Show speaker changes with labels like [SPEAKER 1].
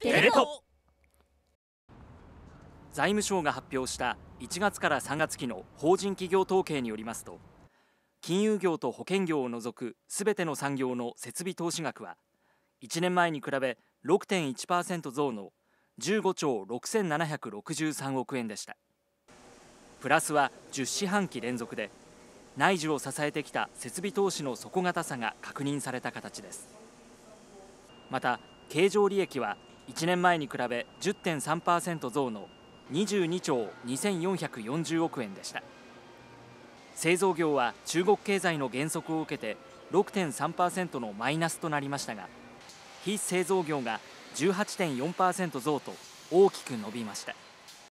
[SPEAKER 1] テレ東
[SPEAKER 2] 財務省が発表した1月から3月期の法人企業統計によりますと金融業と保険業を除くすべての産業の設備投資額は1年前に比べ6.1%増の15兆6763億円でしたプラスは10四半期連続で内需を支えてきた設備投資の底堅さが確認された形ですまた経常利益は1年前に比べ10.3%増の22兆2440億円でした製造業は中国経済の減速を受けて6.3%のマイナスとなりましたが非製造業が18.4%増と大きく伸びました